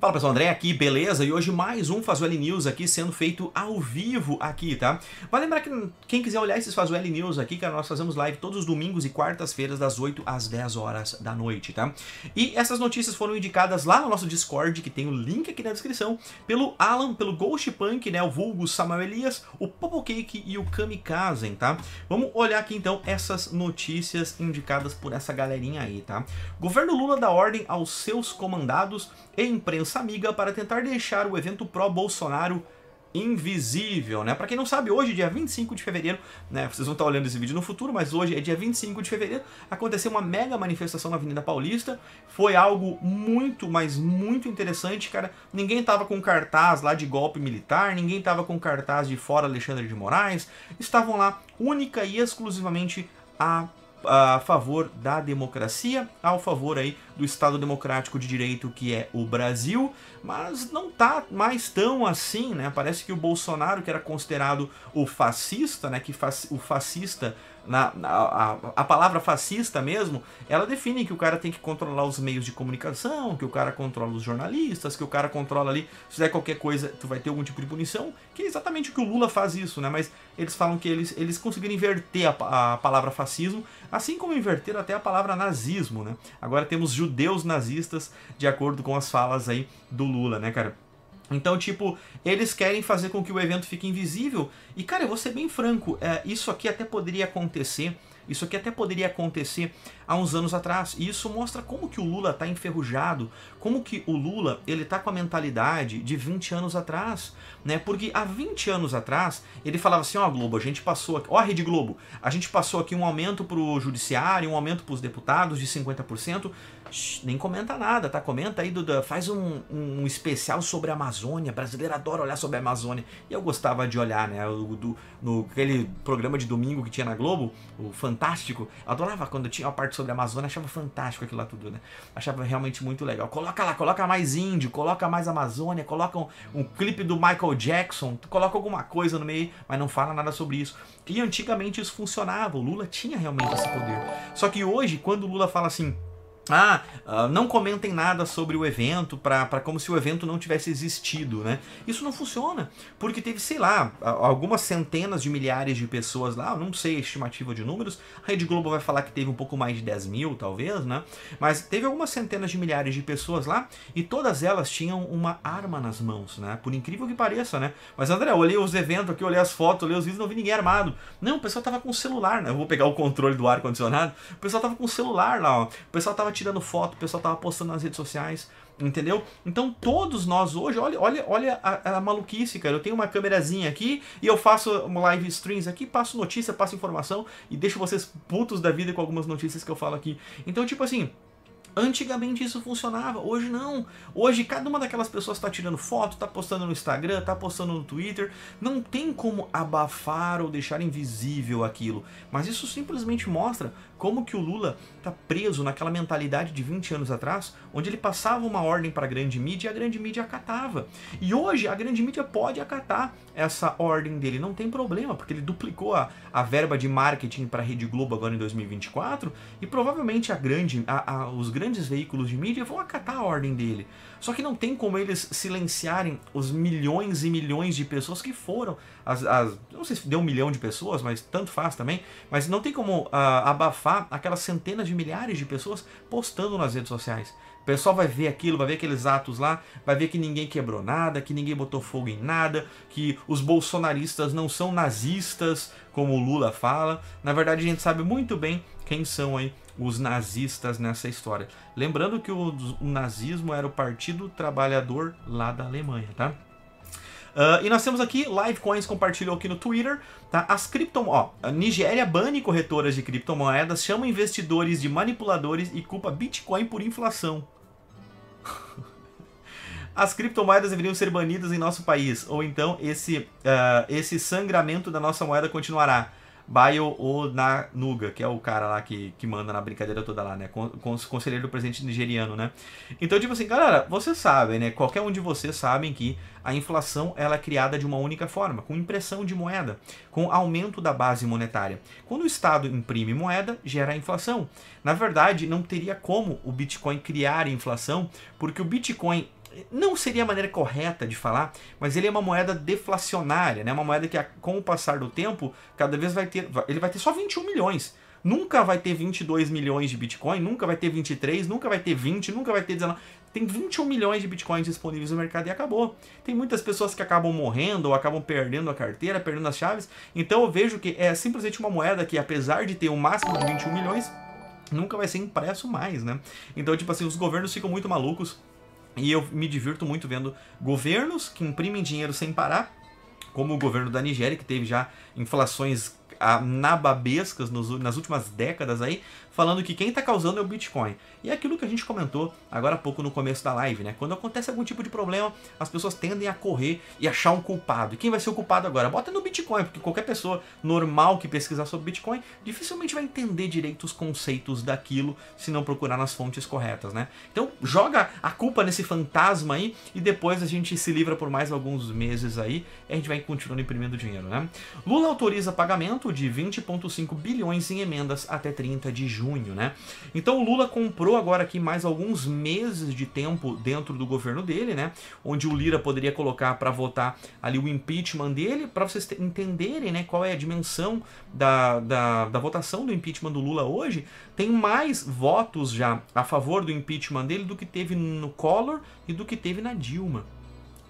Fala pessoal, André aqui, beleza? E hoje mais um Fazueli News aqui sendo feito ao vivo aqui, tá? Vai lembrar que quem quiser olhar esses Fazueli News aqui, cara, nós fazemos live todos os domingos e quartas-feiras das 8 às 10 horas da noite, tá? E essas notícias foram indicadas lá no nosso Discord, que tem o link aqui na descrição, pelo Alan, pelo Ghost Punk, né, o vulgo Samuel Elias, o Popo Cake e o Kamikaze, tá? Vamos olhar aqui então essas notícias indicadas por essa galerinha aí, tá? Governo Lula dá ordem aos seus comandados e imprensa aliança amiga para tentar deixar o evento pró-Bolsonaro invisível, né? Para quem não sabe, hoje, dia 25 de fevereiro, né? Vocês vão estar olhando esse vídeo no futuro, mas hoje é dia 25 de fevereiro, aconteceu uma mega manifestação na Avenida Paulista. Foi algo muito, mas muito interessante, cara. Ninguém tava com cartaz lá de golpe militar, ninguém tava com cartaz de fora Alexandre de Moraes. Estavam lá única e exclusivamente a a favor da democracia, ao favor aí do Estado democrático de direito que é o Brasil, mas não tá mais tão assim, né? Parece que o Bolsonaro, que era considerado o fascista, né, que o fascista na, na a, a, palavra fascista mesmo, ela define que o cara tem que controlar os meios de comunicação, que o cara controla os jornalistas, que o cara controla ali, se fizer qualquer coisa, tu vai ter algum tipo de punição, que é exatamente o que o Lula faz isso, né? Mas eles falam que eles, eles conseguiram inverter a, a palavra fascismo, assim como inverteram até a palavra nazismo, né? Agora temos judeus nazistas, de acordo com as falas aí do Lula, né, cara? Então, tipo, eles querem fazer com que o evento fique invisível. E, cara, eu vou ser bem franco, é, isso aqui até poderia acontecer. Isso aqui até poderia acontecer há uns anos atrás. E isso mostra como que o Lula está enferrujado, como que o Lula ele tá com a mentalidade de 20 anos atrás, né? Porque há 20 anos atrás ele falava assim, ó oh, Globo, a gente passou, aqui, ó oh, Rede Globo, a gente passou aqui um aumento para o judiciário, um aumento para os deputados de 50% nem comenta nada, tá? Comenta aí, Duda. Faz um, um, especial sobre a Amazônia. Brasileiro adora olhar sobre a Amazônia. E eu gostava de olhar, né? O, do, no aquele programa de domingo que tinha na Globo, o Fantástico. adorava quando tinha a parte sobre a Amazônia, achava fantástico aquilo lá tudo, né? Achava realmente muito legal. Coloca lá, coloca mais índio, coloca mais Amazônia, coloca um, um clipe do Michael Jackson, coloca alguma coisa no meio, mas não fala nada sobre isso. E antigamente isso funcionava, o Lula tinha realmente esse poder. Só que hoje, quando o Lula fala assim ah, ah, não comentem nada sobre o evento, para como se o evento não tivesse existido, né? Isso não funciona, porque teve, sei lá, algumas centenas de milhares de pessoas lá, não sei a estimativa de números, a Rede Globo vai falar que teve um pouco mais de 10 mil, talvez, né? Mas teve algumas centenas de milhares de pessoas lá e todas elas tinham uma arma nas mãos, né? Por incrível que pareça, né? Mas André, eu olhei os eventos aqui, olhei as fotos, olhei os vídeos, não vi ninguém armado. Não, o pessoal tava com o celular, né? Eu vou pegar o controle do ar-condicionado, o pessoal tava com o celular lá, ó. O pessoal tava tirando foto, o pessoal tava postando nas redes sociais, entendeu? Então todos nós hoje, olha, olha, olha a, a maluquice, cara. Eu tenho uma câmerazinha aqui e eu faço live streams aqui, passo notícia, passo informação e deixo vocês putos da vida com algumas notícias que eu falo aqui. Então, tipo assim, Antigamente isso funcionava, hoje não. Hoje cada uma daquelas pessoas está tirando foto, está postando no Instagram, está postando no Twitter. Não tem como abafar ou deixar invisível aquilo. Mas isso simplesmente mostra como que o Lula está preso naquela mentalidade de 20 anos atrás, onde ele passava uma ordem para a grande mídia e a grande mídia acatava. E hoje a grande mídia pode acatar essa ordem dele, não tem problema, porque ele duplicou a, a verba de marketing para a Rede Globo agora em 2024 e provavelmente a grande, a, a, os grandes veículos de mídia vão acatar a ordem dele. Só que não tem como eles silenciarem os milhões e milhões de pessoas que foram. As, as não sei se deu um milhão de pessoas, mas tanto faz também. Mas não tem como uh, abafar aquelas centenas de milhares de pessoas postando nas redes sociais. O pessoal vai ver aquilo, vai ver aqueles atos lá, vai ver que ninguém quebrou nada, que ninguém botou fogo em nada, que os bolsonaristas não são nazistas, como o Lula fala. Na verdade, a gente sabe muito bem quem são aí os nazistas nessa história. Lembrando que o, o nazismo era o Partido Trabalhador lá da Alemanha, tá? Uh, e nós temos aqui, Livecoins compartilhou aqui no Twitter, tá? As criptomoedas. Ó, Nigéria bane corretoras de criptomoedas, chama investidores de manipuladores e culpa Bitcoin por inflação. As criptomoedas deveriam ser banidas em nosso país, ou então esse, uh, esse sangramento da nossa moeda continuará. Bayo Onanuga, que é o cara lá que, que manda na brincadeira toda lá, né? Con, conselheiro do presidente nigeriano, né? Então, tipo assim, galera, vocês sabem, né? Qualquer um de vocês sabem que a inflação ela é criada de uma única forma, com impressão de moeda, com aumento da base monetária. Quando o Estado imprime moeda, gera inflação. Na verdade, não teria como o Bitcoin criar inflação, porque o Bitcoin não seria a maneira correta de falar, mas ele é uma moeda deflacionária, né? Uma moeda que com o passar do tempo, cada vez vai ter, ele vai ter só 21 milhões. Nunca vai ter 22 milhões de Bitcoin, nunca vai ter 23, nunca vai ter 20, nunca vai ter 19. Tem 21 milhões de Bitcoins disponíveis no mercado e acabou. Tem muitas pessoas que acabam morrendo ou acabam perdendo a carteira, perdendo as chaves. Então eu vejo que é simplesmente uma moeda que, apesar de ter um máximo de 21 milhões, nunca vai ser impresso mais, né? Então, tipo assim, os governos ficam muito malucos e eu me divirto muito vendo governos que imprimem dinheiro sem parar, como o governo da Nigéria, que teve já inflações ah, nababescas nas últimas décadas aí, falando que quem está causando é o Bitcoin. E é aquilo que a gente comentou agora há pouco no começo da live, né? Quando acontece algum tipo de problema, as pessoas tendem a correr e achar um culpado. E quem vai ser o culpado agora? Bota no Bitcoin, porque qualquer pessoa normal que pesquisar sobre Bitcoin dificilmente vai entender direito os conceitos daquilo se não procurar nas fontes corretas, né? Então joga a culpa nesse fantasma aí e depois a gente se livra por mais alguns meses aí e a gente vai continuando imprimindo dinheiro, né? Lula autoriza pagamento de 20,5 bilhões em emendas até 30 de junho junho, né? Então o Lula comprou agora aqui mais alguns meses de tempo dentro do governo dele, né? Onde o Lira poderia colocar para votar ali o impeachment dele, para vocês entenderem, né, qual é a dimensão da, da, da votação do impeachment do Lula hoje, tem mais votos já a favor do impeachment dele do que teve no Collor e do que teve na Dilma.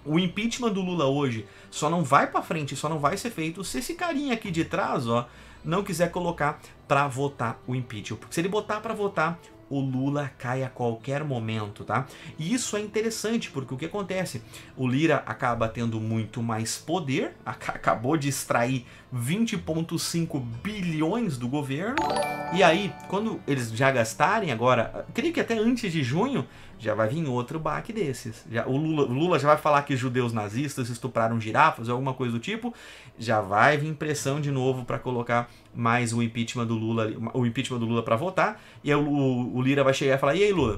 O impeachment do Lula hoje só não vai para frente, só não vai ser feito se esse carinha aqui de trás, ó, não quiser colocar para votar o impeachment. Porque se ele botar para votar, o Lula cai a qualquer momento, tá? E isso é interessante, porque o que acontece? O Lira acaba tendo muito mais poder, acabou de extrair 20,5 bilhões do governo, e aí, quando eles já gastarem agora, creio que até antes de junho, já vai vir outro baque desses. Já, o, Lula, Lula já vai falar que judeus nazistas estupraram girafas ou alguma coisa do tipo. Já vai vir pressão de novo para colocar mais o impeachment do Lula, o impeachment do Lula para votar. E aí o, o, o Lira vai chegar e falar: "E aí, Lula,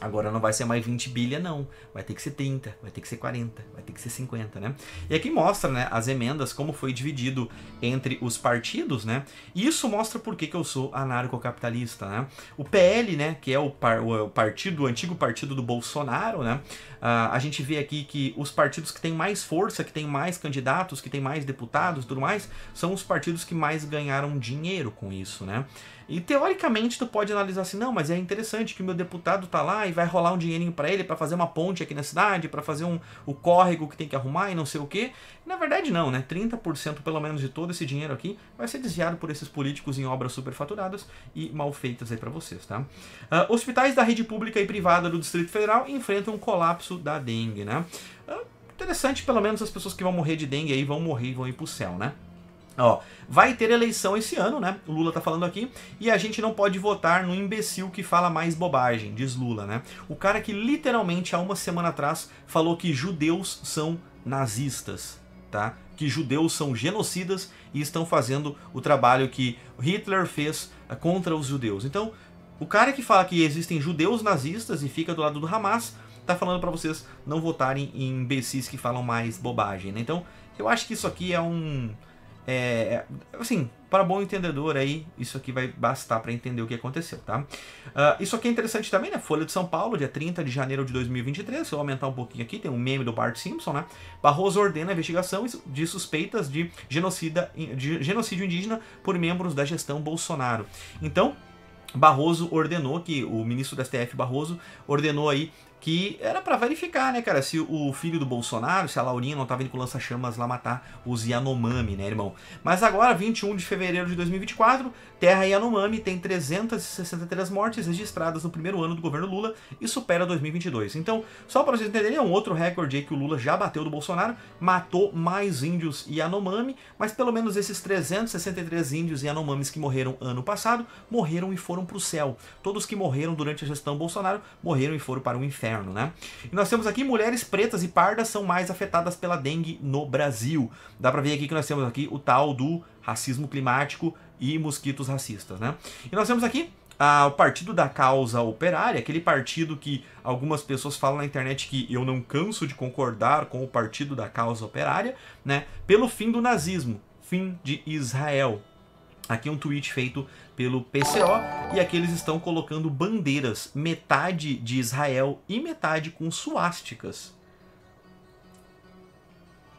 Agora não vai ser mais 20 bilha, não. Vai ter que ser 30, vai ter que ser 40, vai ter que ser 50, né? E aqui mostra né, as emendas, como foi dividido entre os partidos, né? E isso mostra por que, que eu sou anarcocapitalista, né? O PL, né, que é o, par, o partido, o antigo partido do Bolsonaro, né? Uh, a gente vê aqui que os partidos que têm mais força, que têm mais candidatos, que têm mais deputados e tudo mais, são os partidos que mais ganharam dinheiro com isso, né? E teoricamente tu pode analisar assim, não, mas é interessante que o meu deputado tá lá e vai rolar um dinheirinho para ele para fazer uma ponte aqui na cidade, para fazer um, o córrego que tem que arrumar e não sei o quê. Na verdade não, né? 30% pelo menos de todo esse dinheiro aqui vai ser desviado por esses políticos em obras superfaturadas e mal feitas aí para vocês, tá? Uh, hospitais da rede pública e privada do Distrito Federal enfrentam um colapso da dengue, né? Uh, interessante, pelo menos as pessoas que vão morrer de dengue aí vão morrer e vão ir pro céu, né? Ó, vai ter eleição esse ano, né? O Lula tá falando aqui. E a gente não pode votar no imbecil que fala mais bobagem, diz Lula, né? O cara que literalmente há uma semana atrás falou que judeus são nazistas, tá? Que judeus são genocidas e estão fazendo o trabalho que Hitler fez eh, contra os judeus. Então, o cara que fala que existem judeus nazistas e fica do lado do Hamas tá falando para vocês não votarem em imbecis que falam mais bobagem, né? Então, eu acho que isso aqui é um é, é, assim, para bom entendedor aí, isso aqui vai bastar para entender o que aconteceu, tá? Uh, isso aqui é interessante também, né? Folha de São Paulo, dia 30 de janeiro de 2023. Se eu aumentar um pouquinho aqui, tem um meme do Bart Simpson, né? Barroso ordena a investigação de suspeitas de, genocida, de genocídio indígena por membros da gestão Bolsonaro. Então, Barroso ordenou que o ministro do STF Barroso ordenou aí que era para verificar, né, cara, se o filho do Bolsonaro, se a Laurinha não tava indo com lança-chamas lá matar os Yanomami, né, irmão? Mas agora, 21 de fevereiro de 2024, Terra Yanomami tem 363 mortes registradas no primeiro ano do governo Lula e supera 2022. Então, só para vocês entenderem, é um outro recorde aí que o Lula já bateu do Bolsonaro, matou mais índios Yanomami, mas pelo menos esses 363 índios Yanomamis que morreram ano passado, morreram e foram pro céu. Todos que morreram durante a gestão Bolsonaro morreram e foram para o inferno né? E nós temos aqui mulheres pretas e pardas são mais afetadas pela dengue no Brasil. Dá para ver aqui que nós temos aqui o tal do racismo climático e mosquitos racistas, né? E nós temos aqui ah, o partido da causa operária, aquele partido que algumas pessoas falam na internet que eu não canso de concordar com o partido da causa operária, né? Pelo fim do nazismo, fim de Israel, Aqui é um tweet feito pelo PCO e aqui eles estão colocando bandeiras, metade de Israel e metade com suásticas.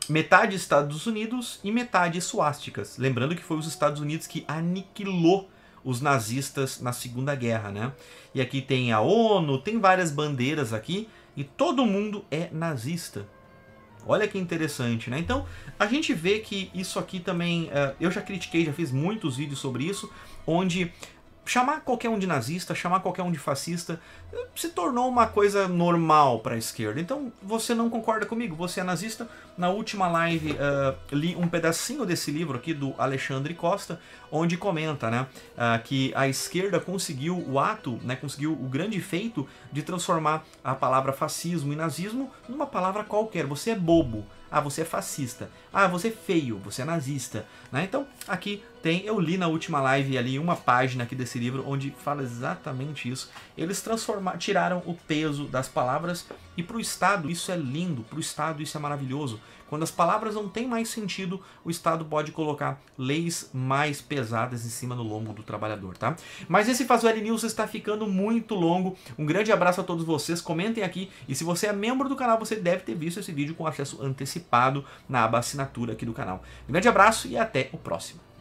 Metade Estados Unidos e metade suásticas. Lembrando que foi os Estados Unidos que aniquilou os nazistas na Segunda Guerra, né? E aqui tem a ONU, tem várias bandeiras aqui e todo mundo é nazista. Olha que interessante, né? Então, a gente vê que isso aqui também. Eh, eu já critiquei, já fiz muitos vídeos sobre isso, onde chamar qualquer um de nazista, chamar qualquer um de fascista, eh, se tornou uma coisa normal para a esquerda. Então, você não concorda comigo, você é nazista. Na última live, uh, li um pedacinho desse livro aqui do Alexandre Costa, onde comenta né, uh, que a esquerda conseguiu o ato, né, conseguiu o grande feito de transformar a palavra fascismo e nazismo numa palavra qualquer. Você é bobo. Ah, você é fascista. Ah, você é feio, você é nazista. Né? Então, aqui tem, eu li na última live ali uma página aqui desse livro onde fala exatamente isso. Eles transformaram, tiraram o peso das palavras e para o Estado isso é lindo, para o Estado isso é maravilhoso. Quando as palavras não têm mais sentido, o Estado pode colocar leis mais pesadas em cima do lombo do trabalhador, tá? Mas esse Fazueli News está ficando muito longo. Um grande abraço a todos vocês, comentem aqui. E se você é membro do canal, você deve ter visto esse vídeo com acesso antecipado na aba assinatura aqui do canal. Um grande abraço e até o próximo.